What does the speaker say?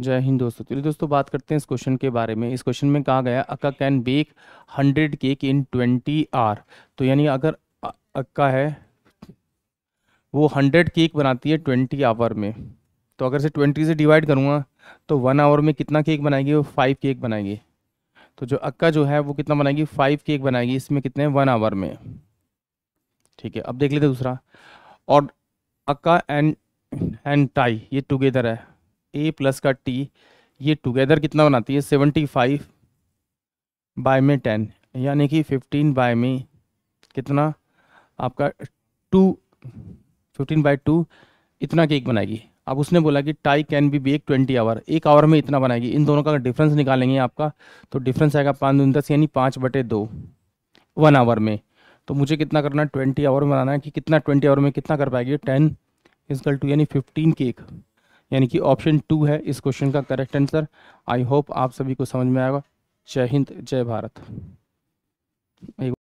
जय हिंद दोस्तों चलिए दोस्तों बात करते हैं इस क्वेश्चन के बारे में इस क्वेश्चन में कहा गया Akka can bake hundred cake in twenty hour तो यानी अगर अक्का है वो हंड्रेड केक बनाती है ट्वेंटी आवर में तो अगर से ट्वेंटी से डिवाइड करूँगा तो वन आवर में कितना केक बनाएगी वो फाइव केक बनाएगी तो जो अक्का जो है वो कितना बनाएगी फाइव केक बनाएगी इसमें कितने वन आवर में ठीक है अब देख लेते दूसरा और अक्का एंड एंड टाई ये टुगेदर है ए प्लस का टी ये टुगेदर कितना बनाती है सेवेंटी फाइव बाय में टेन यानी कि फिफ्टीन बाय में कितना आपका टू फिफ्टीन बाय टू इतना केक बनाएगी अब उसने बोला कि Tai can be bake twenty hour एक आवर में इतना बनाएगी इन दोनों का डिफरेंस निकालेंगे आपका तो डिफरेंस आएगा पाँच दून दस यानी पाँच बटे दो वन आवर में तो मुझे कितना करना है ट्वेंटी आवर में बनाना है कि कितना ट्वेंटी आवर में कितना कर पाएगी टेन इजकल टू यानी फिफ्टीन केक यानी कि ऑप्शन टू है इस क्वेश्चन का करेक्ट आंसर आई होप आप सभी को समझ में आएगा जय हिंद जय भारत